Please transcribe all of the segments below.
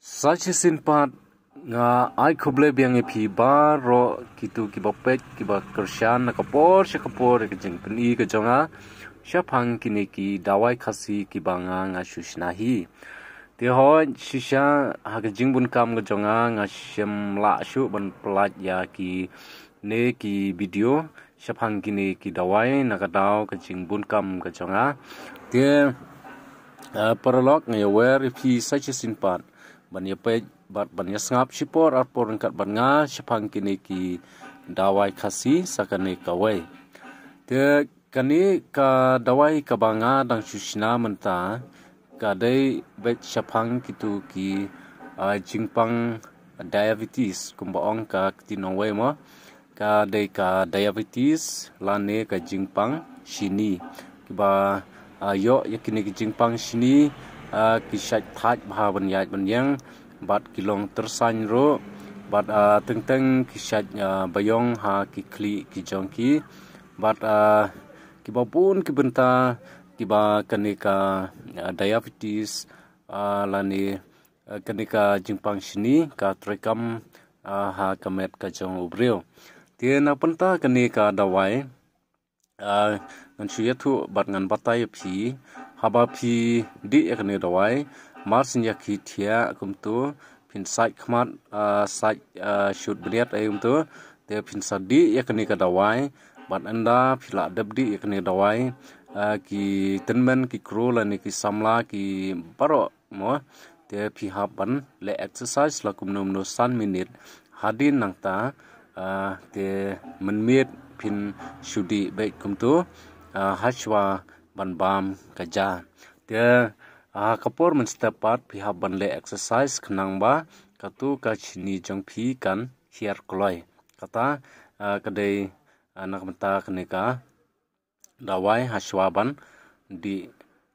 Sachisin pat nga ai khuble biang e phi bar ro kitu ki ba pet ki ba krishan na kapor she kapor ki jing pni ka jonga sha phang ki ne ki dawai khasi ki ba nga nga shush na hi te ho shisha ha ki jing bun kam ga jonga nga shem la shu ban plat ya ki ne ki video sha phang ki ne ki dawai na ka daw ka jing bun kam ga jonga te paralog nga ya where if he such a simple ban ye pe bat ban ye sngap chipor ar por kat ban nga chapang ki ne ki dawai khasi sakane ka wai te kani ka dawai ka banga dang chushna manta ka dai be chapang ki tu ki a jingpang diabetes kumba ong ka ti no wai ma ka dai ka diabetes la ne ka jingpang shini ki ba a yo yakini ki jingpang shini កិសាច់ថាច់មហាបញ្ញាចបញ្ញាបាត់គីឡុងទ្រសាញ់រូបាត់តឹងតឹងកិសាច់បយងហាគីក្លីគីចងគីបាត់គីបពូនគីបន្តាគីបាកនិកាដាយាបទីសឡានីកនិកាជីងផាំងឈីនីកាត្រីកំហាកមេតកចងអ៊ុប្រៀវទីណពន្តាកនិកាដវ៉ៃអឺងឈឿធូបាត់ងាន់បតៃភី habapi di ekne dawai masin yakhi thia kum tu pin sai khmat sai shoot bret ai tu te pin sa di ekne ka dawai bat anda phila dab di ekne dawai ki tenmen ki krol ani ki samla ki paro mo te phi haban le exercise la kum nom no 3 minute hadin nangta te menmit pin shudi baik kum tu hachwa ban bam kerja dia uh, kapur menstepat pihak ban le exercise kenang ba katu ka chini jong phi kan hier kloi kata uh, kedai anak mata kenika dawai haswaban di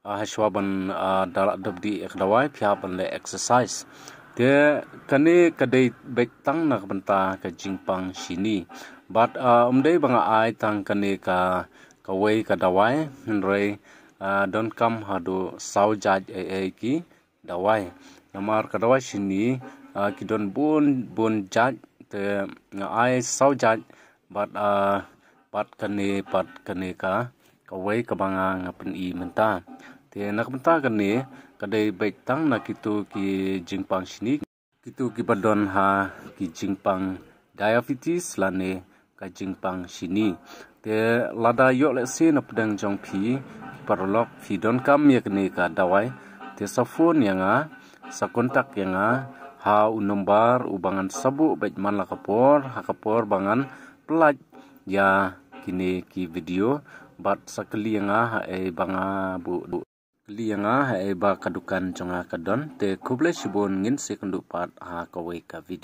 uh, haswaban uh, dalak dab di ek dawai pihak ban le exercise dia kene kedai baik tang nak mata ke jingpang sini but uh, umdei banga ai tang kenika kawai ka dawai rei ah, don kam hadu sau jaj ai ai ki dawai namar ka dawai shini ah, ki don bun bun jaj te ai sau jaj bat a ah, bat kane bat kane ka kawai ka banga nga pen i menta te nak menta kane ka dai baik tang nak itu ki jingpang shini kitu ki badon ha ki jingpang diabetes lane ka jingpang shini te lada yo le si na pdang jong phi parlok phi don kam ye kni ka dawai te sa phone ya nga sa kontak ya nga ha u nombar u bangan sabu bet man la kapor ha kapor bangan plaj ya kini ki video bat sa kli ya nga ha e banga bu bu kli ya nga ha e ba kadukan jong a kadon te kuble shibon ngin sekundu pat ha kawai ka video